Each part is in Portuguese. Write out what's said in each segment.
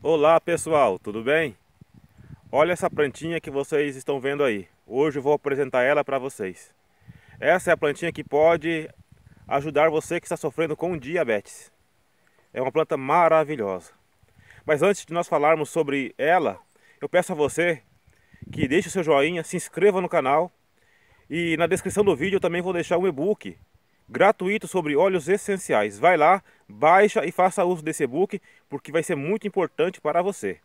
Olá pessoal, tudo bem? Olha essa plantinha que vocês estão vendo aí. Hoje eu vou apresentar ela para vocês. Essa é a plantinha que pode ajudar você que está sofrendo com diabetes. É uma planta maravilhosa. Mas antes de nós falarmos sobre ela, eu peço a você que deixe o seu joinha, se inscreva no canal e na descrição do vídeo eu também vou deixar um e-book gratuito sobre óleos essenciais. Vai lá baixa e faça uso desse e-book porque vai ser muito importante para você.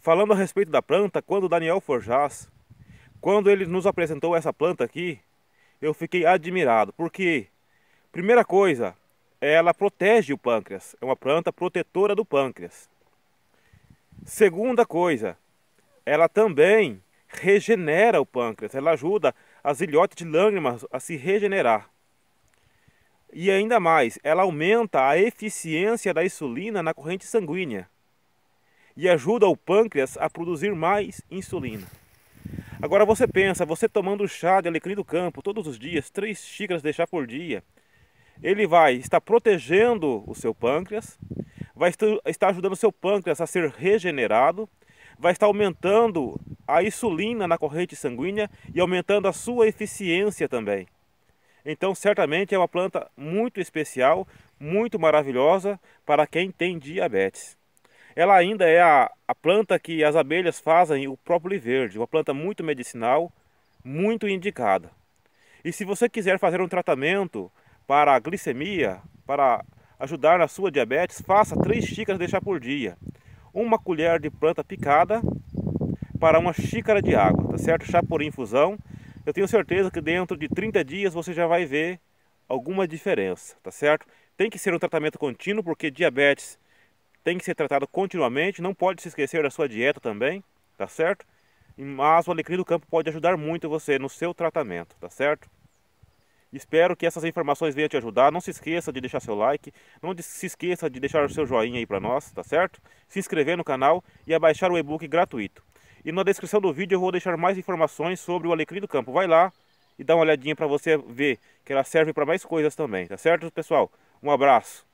Falando a respeito da planta, quando Daniel Forjas, quando ele nos apresentou essa planta aqui, eu fiquei admirado, porque primeira coisa, ela protege o pâncreas, é uma planta protetora do pâncreas. Segunda coisa, ela também regenera o pâncreas, ela ajuda as ilhotes de lâminas a se regenerar. E ainda mais, ela aumenta a eficiência da insulina na corrente sanguínea e ajuda o pâncreas a produzir mais insulina. Agora você pensa, você tomando chá de alecrim do campo todos os dias, três xícaras de chá por dia, ele vai estar protegendo o seu pâncreas, vai estar ajudando o seu pâncreas a ser regenerado, vai estar aumentando a insulina na corrente sanguínea e aumentando a sua eficiência também. Então, certamente é uma planta muito especial, muito maravilhosa para quem tem diabetes. Ela ainda é a, a planta que as abelhas fazem o próprio verde, uma planta muito medicinal, muito indicada. E se você quiser fazer um tratamento para a glicemia, para ajudar na sua diabetes, faça três xícaras de chá por dia. Uma colher de planta picada para uma xícara de água, tá certo? Chá por infusão eu tenho certeza que dentro de 30 dias você já vai ver alguma diferença, tá certo? Tem que ser um tratamento contínuo porque diabetes tem que ser tratado continuamente, não pode se esquecer da sua dieta também, tá certo? Mas o alecrim do campo pode ajudar muito você no seu tratamento, tá certo? Espero que essas informações venham te ajudar. Não se esqueça de deixar seu like, não se esqueça de deixar o seu joinha aí para nós, tá certo? Se inscrever no canal e abaixar o e-book gratuito. E na descrição do vídeo eu vou deixar mais informações sobre o alecrim do campo. Vai lá e dá uma olhadinha para você ver que ela serve para mais coisas também, tá certo, pessoal? Um abraço.